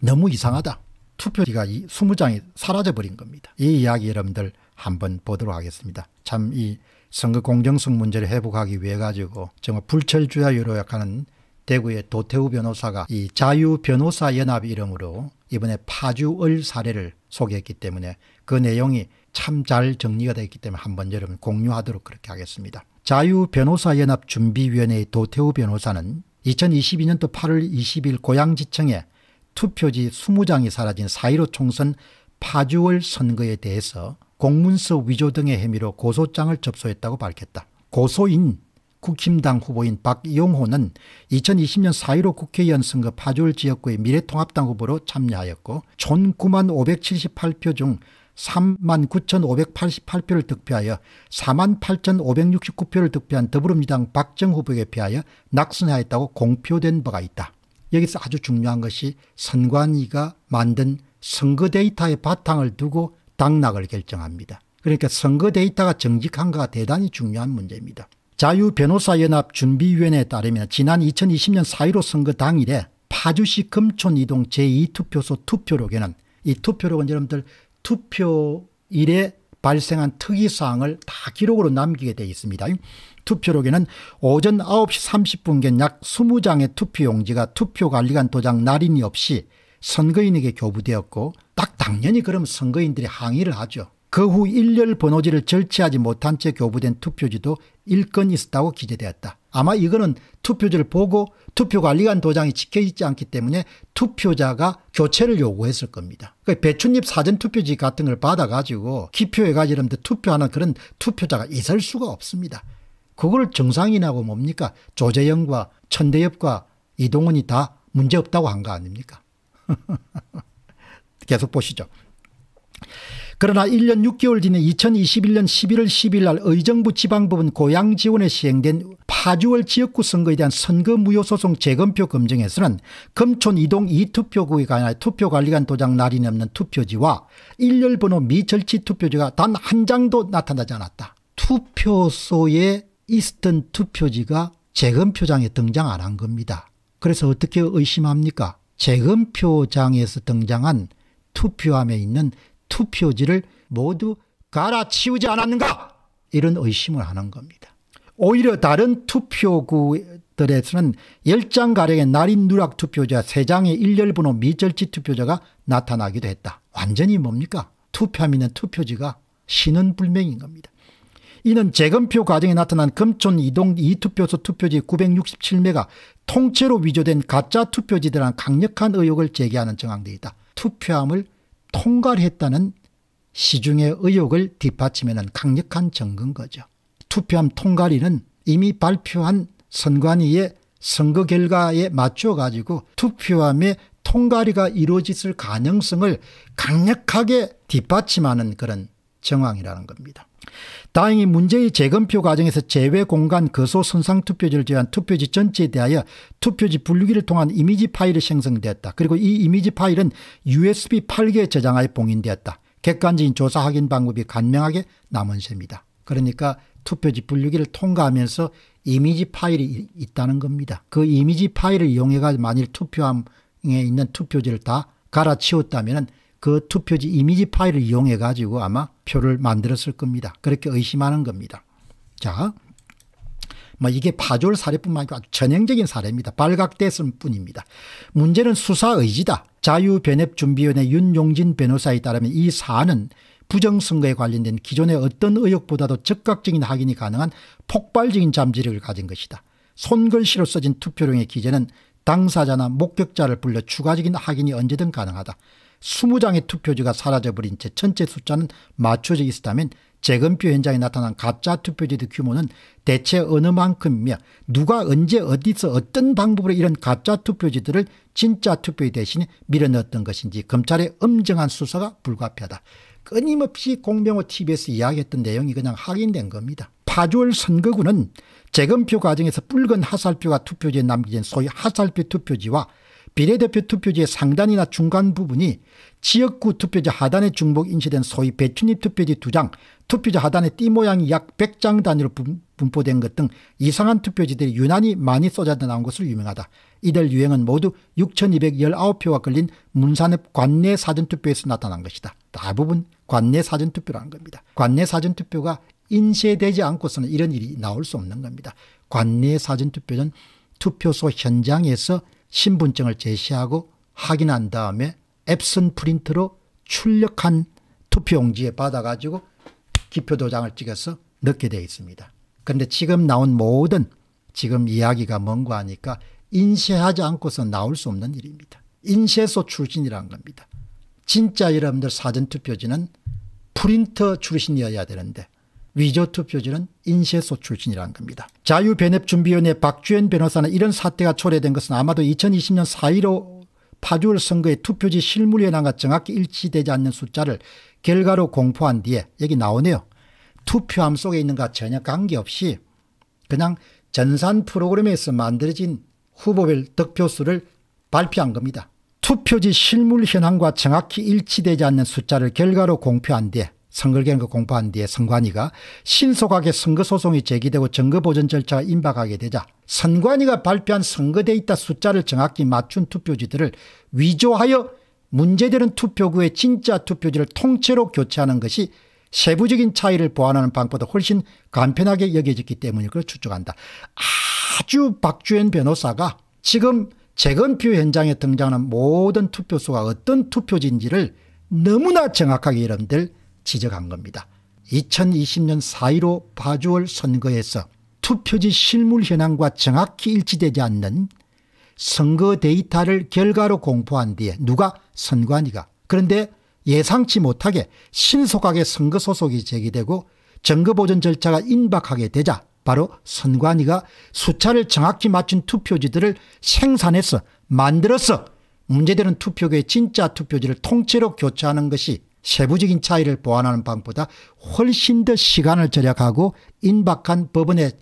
너무 이상하다. 투표기가 이 20장이 사라져버린 겁니다. 이 이야기 여러분들 한번 보도록 하겠습니다. 참 이 선거 공정성 문제를 회복하기 위해 가지고 정말 불철주야유로 약하는 대구의 도태우 변호사가 이 자유 변호사 연합 이름으로 이번에 파주을 사례를 소개했기 때문에 그 내용이 참 잘 정리가 되어 기 때문에 한번 여러분 공유하도록 그렇게 하겠습니다. 자유 변호사 연합 준비위원회의 도태우 변호사는 2022년도 8월 20일 고양지청에 투표지 20장이 사라진 4.15 총선 파주월 선거에 대해서 공문서 위조 등의 혐의로 고소장을 접수했다고 밝혔다. 고소인 국힘당 후보인 박용호는 2020년 4.15 국회의원 선거 파주울 지역구의 미래통합당 후보로 참여하였고 1,9만 578표 중 3만 9,588표를 득표하여 4만 8,569표를 득표한 더불어민주당 박정 후보에게 피하여 낙선하였다고 공표된 바가 있다. 여기서 아주 중요한 것이 선관위가 만든 선거 데이터의 바탕을 두고 당락을 결정합니다. 그러니까 선거 데이터가 정직한가가 대단히 중요한 문제입니다. 자유변호사연합준비위원회에 따르면 지난 2020년 4.15 선거 당일에 파주시 금촌이동 제2투표소 투표록에는 이 투표록은 여러분들 투표일에 발생한 특이사항을 다 기록으로 남기게 되어 있습니다. 투표록에는 오전 9시 30분경 약 20장의 투표용지가 투표관리관 도장 날인이 없이 선거인에게 교부되었고 딱 당연히 그럼 선거인들이 항의를 하죠. 그후 일렬 번호지를 절취하지 못한 채 교부된 투표지도 일건 있었다고 기재되었다. 아마 이거는 투표지를 보고 투표관리관 도장이 찍혀있지 않기 때문에 투표자가 교체를 요구했을 겁니다. 그러니까 배춧잎 사전투표지 같은 걸 받아가지고 기표해가지고 이런 투표하는 그런 투표자가 있을 수가 없습니다. 그걸 정상인하고 뭡니까? 조재영과 천대엽과 이동훈이 다 문제없다고 한 거 아닙니까? 계속 보시죠. 그러나 1년 6개월 뒤인 2021년 11월 10일 날 의정부 지방법은 고양 지원에 시행된 파주월 지역구 선거에 대한 선거 무효 소송 재검표 검증에서는 금촌 이동 2투표구에 관한 투표관리관 도장 날인이 없는 투표지와 일렬 번호 미절치 투표지가 단 한 장도 나타나지 않았다. 투표소에 있었던 투표지가 재검표장에 등장 안 한 겁니다. 그래서 어떻게 의심합니까? 재검표장에서 등장한 투표함에 있는 투표지를 모두 갈아치우지 않았는가 이런 의심을 하는 겁니다. 오히려 다른 투표구들에서는 10장 가량의 날인 누락 투표자 3장의 일렬번호 미절지 투표자가 나타나기도 했다. 완전히 뭡니까? 투표함있는 투표지가 신원불명인 겁니다. 이는 재검표 과정에 나타난 금촌 이동 이투표소 투표지 967매가 통째로 위조된 가짜 투표지들한 강력한 의혹을 제기하는 정황되어 있다. 투표함을 통과를 했다는 시중의 의혹을 뒷받침하는 강력한 증거인 거죠. 투표함 통과리는 이미 발표한 선관위의 선거 결과에 맞춰 가지고 투표함의 통과리가 이루어질 가능성을 강력하게 뒷받침하는 그런 정황이라는 겁니다. 다행히 문제의 재검표 과정에서 제외 공간 거소 선상 투표지를 제외한 투표지 전체에 대하여 투표지 분류기를 통한 이미지 파일이 생성되었다. 그리고 이 이미지 파일은 USB 8개 저장하에 봉인되었다. 객관적인 조사 확인 방법이 간명하게 남은 셈이다. 그러니까 투표지 분류기를 통과하면서 이미지 파일이 있다는 겁니다. 그 이미지 파일을 이용해가 만일 투표함에 있는 투표지를 다 갈아치웠다면 그 투표지 이미지 파일을 이용해 가지고 아마 표를 만들었을 겁니다. 그렇게 의심하는 겁니다. 자, 뭐 이게 파졸 사례뿐만 아니고 아주 전형적인 사례입니다. 발각됐을 뿐입니다. 문제는 수사 의지다. 자유변협준비위원회 윤용진 변호사에 따르면 이 사안은 부정선거에 관련된 기존의 어떤 의혹보다도 즉각적인 확인이 가능한 폭발적인 잠재력을 가진 것이다. 손글씨로 써진 투표용의 기재는 당사자나 목격자를 불러 추가적인 확인이 언제든 가능하다. 20장의 투표지가 사라져버린 채 전체 숫자는 맞춰져 있었다면 재검표 현장에 나타난 가짜 투표지의 규모는 대체 어느 만큼이며 누가 언제 어디서 어떤 방법으로 이런 가짜 투표지들을 진짜 투표에 대신에 밀어넣었던 것인지 검찰의 엄정한 수사가 불가피하다. 끊임없이 공병호 TV에서 이야기했던 내용이 그냥 확인된 겁니다. 파주월 선거구는 재검표 과정에서 붉은 하살표가 투표지에 남겨진 소위 하살표 투표지와 비례대표 투표지의 상단이나 중간 부분이 지역구 투표지 하단에 중복 인쇄된 소위 배춧잎 투표지 두장 투표지 하단에 띠 모양이 약 100장 단위로 분포된 것 등 이상한 투표지들이 유난히 많이 쏟아져 나온 것으로 유명하다. 이들 유행은 모두 6,219표가 걸린 문산읍 관내 사전투표에서 나타난 것이다. 대부분 관내 사전투표라는 겁니다. 관내 사전투표가 인쇄되지 않고서는 이런 일이 나올 수 없는 겁니다. 관내 사전투표는 투표소 현장에서 신분증을 제시하고 확인한 다음에 앱슨 프린트로 출력한 투표용지에 받아가지고 기표 도장을 찍어서 넣게 되어 있습니다. 그런데 지금 나온 모든 지금 이야기가 뭔가 하니까 인쇄하지 않고서 나올 수 없는 일입니다. 인쇄소 출신이란 겁니다. 진짜 여러분들 사전투표지는 프린터 출신이어야 되는데 위저트 표지는 인쇄소 출신이라는 겁니다. 자유변협준비위원회 박주현 변호사는 이런 사태가 초래된 것은 아마도 2020년 4.15 파주을 선거의 투표지 실물 현황과 정확히 일치되지 않는 숫자를 결과로 공포한 뒤에 여기 나오네요. 투표함 속에 있는가 전혀 관계없이 그냥 전산 프로그램에서 만들어진 후보별 득표수를 발표한 겁니다. 투표지 실물 현황과 정확히 일치되지 않는 숫자를 결과로 공표한 뒤에 선거개혁을 그 공포한 뒤에 선관위가 신속하게 선거소송이 제기되고 정거보전 절차가 임박하게 되자 선관위가 발표한 선거데이터 숫자를 정확히 맞춘 투표지들을 위조하여 문제되는 투표구의 진짜 투표지를 통째로 교체하는 것이 세부적인 차이를 보완하는 방법보다 훨씬 간편하게 여겨졌기 때문에 그걸 추측한다. 아주 박주현 변호사가 지금 재건표 현장에 등장하는 모든 투표수가 어떤 투표지인지를 너무나 정확하게 여러분들 지적한 겁니다. 2020년 4.15 바주월 선거에서 투표지 실물 현황과 정확히 일치되지 않는 선거 데이터를 결과로 공포한 뒤에 누가 선관위가 그런데 예상치 못하게 신속하게 선거 소속이 제기되고 정거보전 절차가 임박하게 되자 바로 선관위가 수차를 정확히 맞춘 투표지들을 생산해서 만들어서 문제되는 투표구의 진짜 투표지를 통째로 교체하는 것이 세부적인 차이를 보완하는 방보다 법 훨씬 더 시간을 절약하고 임박한 법원의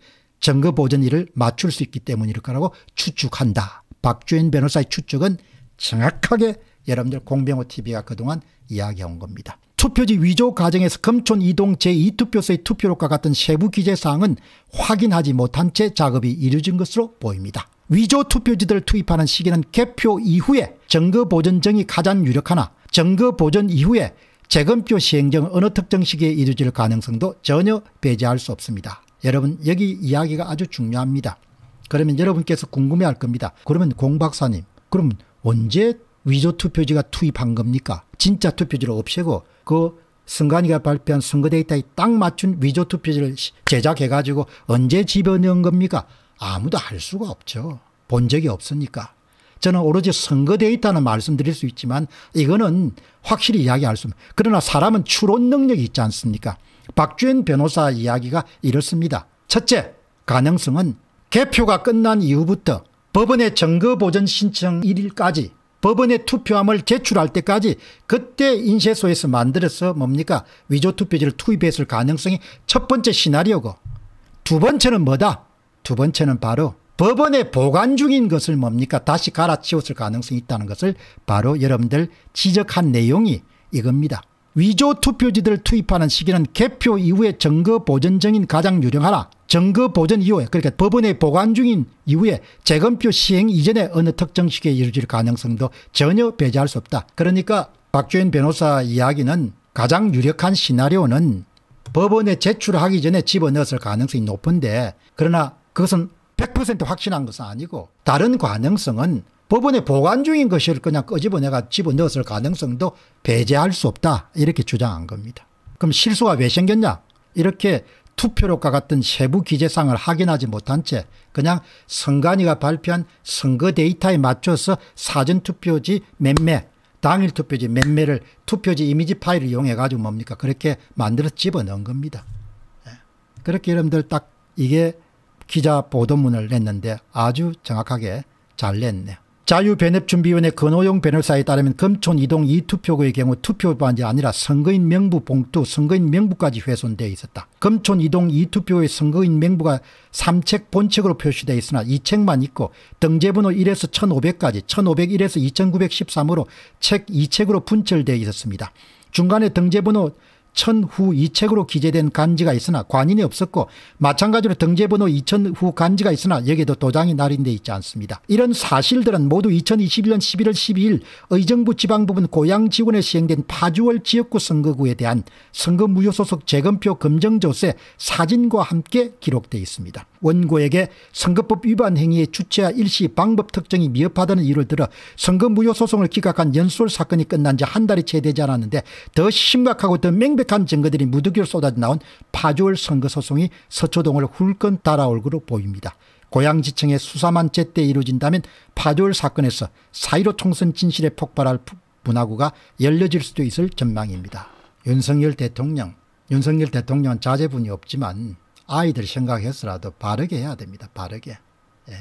증거 보전 일을 맞출 수 있기 때문일 거라고 추측한다. 박주인 변호사의 추측은 정확하게 여러분들 공병호TV가 그동안 이야기한 겁니다. 투표지 위조 과정에서 금촌 이동 제2투표소의 투표록과 같은 세부 기재사항은 확인하지 못한 채 작업이 이루어진 것으로 보입니다. 위조 투표지들을 투입하는 시기는 개표 이후에 증거 보전정이 가장 유력하나 증거 보존 이후에 재검표 시행령 어느 특정 시기에 이루어질 가능성도 전혀 배제할 수 없습니다. 여러분 여기 이야기가 아주 중요합니다. 그러면 여러분께서 궁금해할 겁니다. 그러면 공 박사님 그럼 언제 위조 투표지가 투입한 겁니까? 진짜 투표지를 없애고 그 승관이가 발표한 선거 데이터에 딱 맞춘 위조 투표지를 제작해가지고 언제 집어넣은 겁니까? 아무도 할 수가 없죠. 본 적이 없으니까. 저는 오로지 선거되어 있다는 말씀드릴 수 있지만 이거는 확실히 이야기할 수 없습니다. 그러나 사람은 추론 능력이 있지 않습니까? 박주현 변호사 이야기가 이렇습니다. 첫째, 가능성은 개표가 끝난 이후부터 법원의 증거보전 신청 일까지 법원의 투표함을 제출할 때까지 그때 인쇄소에서 만들어서 뭡니까 위조투표지를 투입했을 가능성이 첫 번째 시나리오고 두 번째는 뭐다? 두 번째는 바로 법원에 보관 중인 것을 뭡니까 다시 갈아치웠을 가능성이 있다는 것을 바로 여러분들 지적한 내용이 이겁니다. 위조 투표지들 투입하는 시기는 개표 이후에 증거 보존정인 가장 유력하라. 증거 보존 이후에 그러니까 법원에 보관 중인 이후에 재검표 시행 이전에 어느 특정 시기에 이루어질 가능성도 전혀 배제할 수 없다. 그러니까 박주현 변호사 이야기는 가장 유력한 시나리오는 법원에 제출하기 전에 집어넣었을 가능성이 높은데 그러나 그것은 100% 확신한 것은 아니고 다른 가능성은 법원에 보관 중인 것을 그냥 꺼집어내가 집어넣었을 가능성도 배제할 수 없다 이렇게 주장한 겁니다. 그럼 실수가 왜 생겼냐 이렇게 투표록과 같은 세부 기재상을 확인하지 못한 채 그냥 선관위가 발표한 선거 데이터에 맞춰서 사전투표지 몇매 당일 투표지 몇매를 투표지 이미지 파일을 이용해 가지고 뭡니까 그렇게 만들어 집어넣은 겁니다. 예. 그렇게 여러분들 딱 이게 기자 보도문을 냈는데 아주 정확하게 잘 냈네요. 자유변협준비위원회 건호용 변호사에 따르면 금촌 이동 이투표구의 경우 투표반이 아니라 선거인 명부 봉투 선거인 명부까지 훼손되어 있었다. 금촌 이동 이투표의 선거인 명부가 3책 본책으로 표시되어 있으나 2책만 있고 등재번호 1에서 1500까지 1501에서 2913으로 책 2책으로 분철되어 있었습니다. 중간에 등재번호 2000후 이책으로 기재된 간지가 있으나 관인이 없었고 마찬가지로 등재번호 2000후 간지가 있으나 여기에도 도장이 날인되어 있지 않습니다. 이런 사실들은 모두 2021년 11월 12일 의정부 지방부분 고양지원에 시행된 파주월 지역구 선거구에 대한 선거 무효소속 재검표 검정조세 사진과 함께 기록돼 있습니다. 원고에게 선거법 위반 행위의 주체와 일시 방법 특정이 미흡하다는 이유를 들어 선거 무효소송을 기각한 연수월 사건이 끝난 지 한 달이 채 되지 않았는데 더 심각하고 더 명백 명백한 증거들이 무더기로 쏟아져 나온 파주월 선거소송이 서초동을 훌끈 따라올 것으로 보입니다. 고양지청의 수사만 제때 이루어진다면 파주월 사건에서 사1로 총선 진실에 폭발할 문화구가 열려질 수도 있을 전망입니다. 윤석열 대통령, 윤석열 대통령은 자제분이 없지만 아이들 생각해서라도 바르게 해야 됩니다. 바르게. 예.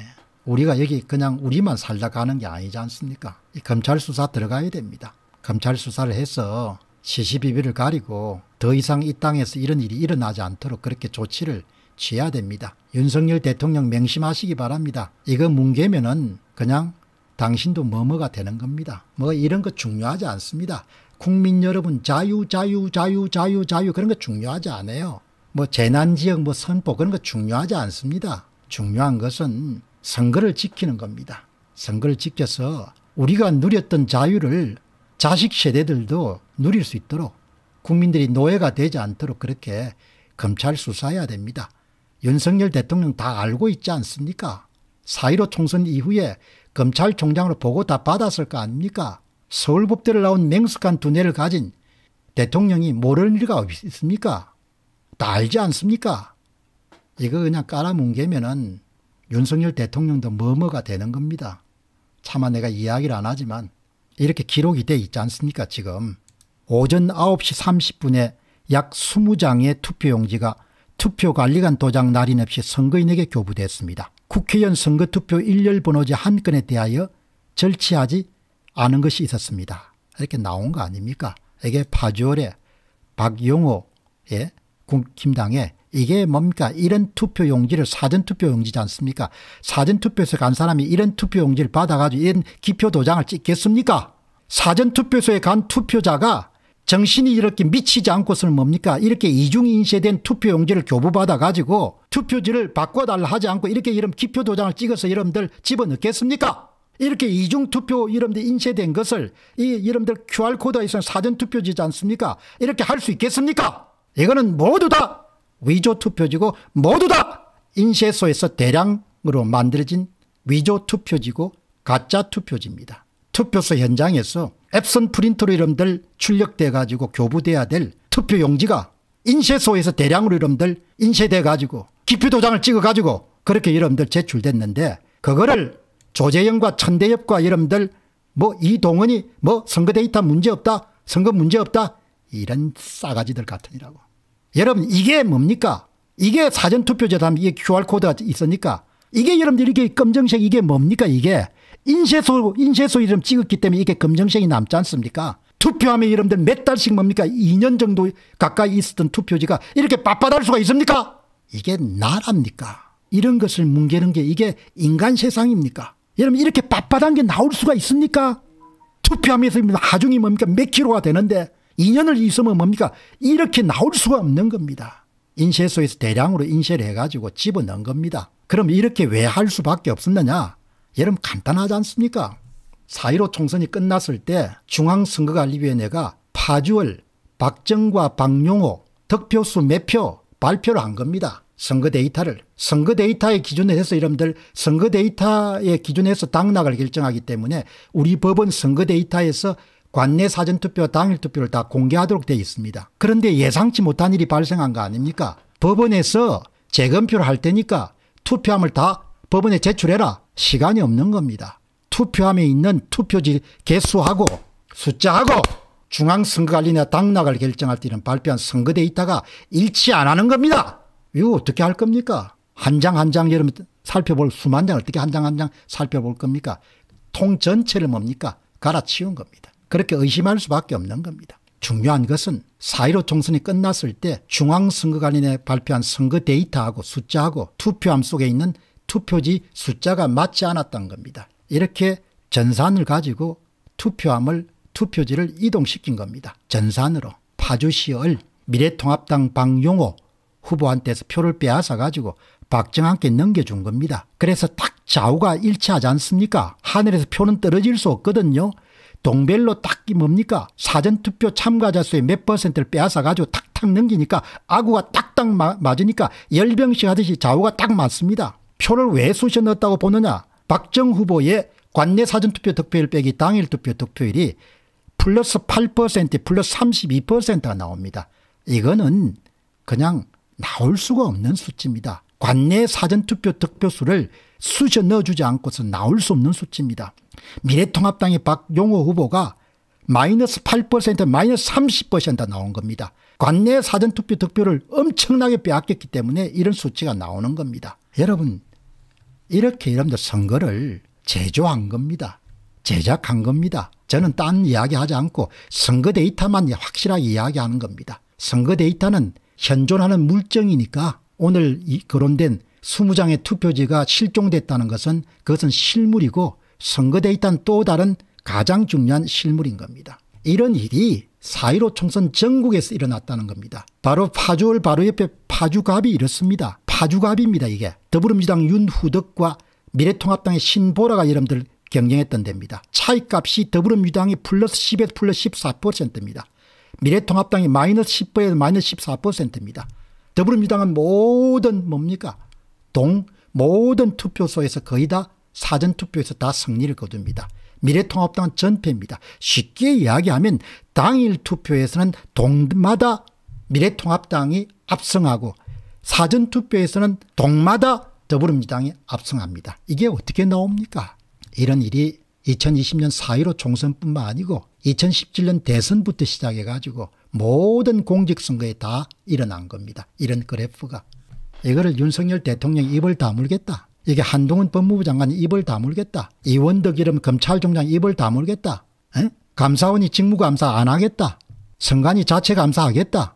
우리가 여기 그냥 우리만 살다 가는 게 아니지 않습니까? 검찰 수사 들어가야 됩니다. 검찰 수사를 해서 시시비비를 가리고 더 이상 이 땅에서 이런 일이 일어나지 않도록 그렇게 조치를 취해야 됩니다. 윤석열 대통령 명심하시기 바랍니다. 이거 뭉개면은 그냥 당신도 뭐뭐가 되는 겁니다. 뭐 이런 거 중요하지 않습니다. 국민 여러분 자유 자유 자유 자유 자유 그런 거 중요하지 않아요. 뭐 재난지역 뭐 선포 그런 거 중요하지 않습니다. 중요한 것은 선거를 지키는 겁니다. 선거를 지켜서 우리가 누렸던 자유를 자식 세대들도 누릴 수 있도록 국민들이 노예가 되지 않도록 그렇게 검찰 수사해야 됩니다. 윤석열 대통령 다 알고 있지 않습니까? 4.15 총선 이후에 검찰총장으로 보고 다 받았을 거 아닙니까? 서울법대를 나온 맹숙한 두뇌를 가진 대통령이 모를 리가 있습니까? 다 알지 않습니까? 이거 그냥 깔아뭉개면은 윤석열 대통령도 머머가 되는 겁니다. 차마 내가 이야기를 안 하지만 이렇게 기록이 돼 있지 않습니까 지금. 오전 9시 30분에 약 20장의 투표용지가 투표관리관 도장 날인 없이 선거인에게 교부됐습니다. 국회의원 선거투표 일렬번호지 한 건에 대하여 절취하지 않은 것이 있었습니다. 이렇게 나온 거 아닙니까? 이게 파주월의 박용호의 국힘당의 이게 뭡니까 이런 투표 용지를 사전투표 용지지 않습니까 사전투표에서 간 사람이 이런 투표 용지를 받아가지고 이런 기표 도장을 찍겠습니까 사전투표소에 간 투표자가 정신이 이렇게 미치지 않고서는 뭡니까 이렇게 이중인쇄된 투표용지를 교부받아 가지고 투표지를 바꿔달라 하지 않고 이렇게 이런 기표 도장을 찍어서 여러분들 집어넣겠습니까 이렇게 이중투표 이름들 인쇄된 것을 이 이름들 QR코드에 있는 사전투표지지 않습니까 이렇게 할 수 있겠습니까 이거는 모두 다 위조 투표지고 모두 다 인쇄소에서 대량으로 만들어진 위조 투표지고 가짜 투표지입니다. 투표소 현장에서 앱선 프린터로 이름들 출력돼 가지고 교부돼야 될 투표 용지가 인쇄소에서 대량으로 이름들 인쇄돼 가지고 기표 도장을 찍어 가지고 그렇게 이름들 제출됐는데 그거를 조재영과 천대엽과 이름들 뭐 이동원이 뭐 선거 데이터 문제없다 선거 문제없다 이런 싸가지들 같으니라고 여러분 이게 뭡니까? 이게 사전투표제 다음 이게 QR코드가 있으니까 이게 여러분들 이게 검정색 이게 뭡니까 이게 인쇄소 인쇄소 이름 찍었기 때문에 이게 검정색이 남지 않습니까? 투표하면 여러분들 몇 달씩 뭡니까? 2년 정도 가까이 있었던 투표지가 이렇게 빳빳할 수가 있습니까? 이게 나라입니까 이런 것을 뭉개는 게 이게 인간 세상입니까? 여러분 이렇게 빳빳한 게 나올 수가 있습니까? 투표하면서 하중이 뭡니까? 몇 킬로가 되는데 인연을 있으면 뭡니까? 이렇게 나올 수가 없는 겁니다. 인쇄소에서 대량으로 인쇄를 해가지고 집어넣은 겁니다. 그럼 이렇게 왜 할 수밖에 없었느냐? 여러분 간단하지 않습니까? 4.15 총선이 끝났을 때 중앙선거관리위원회가 파주을 박정과 박용호 득표수 몇 표 발표를 한 겁니다. 선거 데이터를 선거 데이터의 기준에 해서 여러분들 선거 데이터의 기준에서 당락을 결정하기 때문에 우리 법은 선거 데이터에서 관내 사전투표 당일투표를 다 공개하도록 되어 있습니다. 그런데 예상치 못한 일이 발생한 거 아닙니까? 법원에서 재검표를 할 테니까 투표함을 다 법원에 제출해라. 시간이 없는 겁니다. 투표함에 있는 투표지 개수하고 숫자하고 중앙선거관리나 당락을 결정할 때는 발표한 선거 데이터가 일치 안 하는 겁니다. 이거 어떻게 할 겁니까? 한 장 한 장 여러분 살펴볼 수만 장 어떻게 한 장 한 장 살펴볼 겁니까? 통 전체를 뭡니까? 갈아치운 겁니다. 그렇게 의심할 수밖에 없는 겁니다. 중요한 것은 4.15 총선이 끝났을 때 중앙선거관리에 발표한 선거 데이터하고 숫자하고 투표함 속에 있는 투표지 숫자가 맞지 않았던 겁니다. 이렇게 전산을 가지고 투표함을 투표지를 이동시킨 겁니다. 전산으로 파주시을 미래통합당 방용호 후보한테서 표를 빼앗아 가지고 박정한께 넘겨준 겁니다. 그래서 딱 좌우가 일치하지 않습니까? 하늘에서 표는 떨어질 수 없거든요. 동별로 딱히 뭡니까 사전투표 참가자 수의 몇 퍼센트를 빼앗아가지고 탁탁 넘기니까 아구가 딱딱 맞으니까 열병식 하듯이 좌우가 딱 맞습니다. 표를 왜 쑤셔 넣었다고 보느냐 박정 후보의 관내 사전투표 득표율 빼기 당일 투표 득표율이 플러스 8% 플러스 32%가 나옵니다. 이거는 그냥 나올 수가 없는 수치입니다. 관내 사전투표 득표수를 수저 넣어주지 않고서 나올 수 없는 수치입니다. 미래통합당의 박용호 후보가 마이너스 8% 마이너스 30% 나온 겁니다. 관내 사전투표 득표를 엄청나게 빼앗겼기 때문에 이런 수치가 나오는 겁니다. 여러분 이렇게 여러분들 선거를 제조한 겁니다. 제작한 겁니다. 저는 딴 이야기하지 않고 선거 데이터만 확실하게 이야기하는 겁니다. 선거 데이터는 현존하는 물정이니까 오늘 거론된 20장의 투표지가 실종됐다는 것은 그것은 실물이고 선거돼 있다는 또 다른 가장 중요한 실물인 겁니다. 이런 일이 4.15 총선 전국에서 일어났다는 겁니다. 바로 파주월 바로 옆에 파주갑이 이렇습니다. 파주갑입니다 이게. 더불어민주당 윤후덕과 미래통합당의 신보라가 여러분들 경쟁했던 데입니다. 차이값이 더불어민주당이 플러스 10에서 플러스 14%입니다. 미래통합당이 마이너스 10%에서 마이너스 14%입니다. 더불어민주당은 모든 뭡니까 동 모든 투표소에서 거의 다 사전투표에서 다 승리를 거둡니다. 미래통합당 전패입니다. 쉽게 이야기하면 당일 투표에서는 동마다 미래통합당이 압승하고 사전투표에서는 동마다 더불어민주당이 압승합니다. 이게 어떻게 나옵니까? 이런 일이 2020년 4.15 총선뿐만 아니고 2017년 대선부터 시작해가지고 모든 공직선거에 다 일어난 겁니다. 이런 그래프가. 이거를 윤석열 대통령이 입을 다물겠다. 이게 한동훈 법무부 장관이 입을 다물겠다. 이원덕 이름 검찰총장 입을 다물겠다. 에? 감사원이 직무감사 안 하겠다. 선관위 자체 감사하겠다.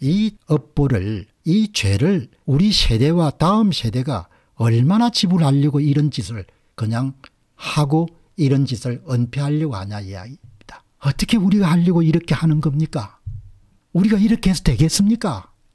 이 업보를 이 죄를 우리 세대와 다음 세대가 얼마나 지불하려고 이런 짓을 그냥 하고 이런 짓을 은폐하려고 하냐 이야기입니다. 어떻게 우리가 하려고 이렇게 하는 겁니까? 우리가 이렇게 해서 되겠습니까?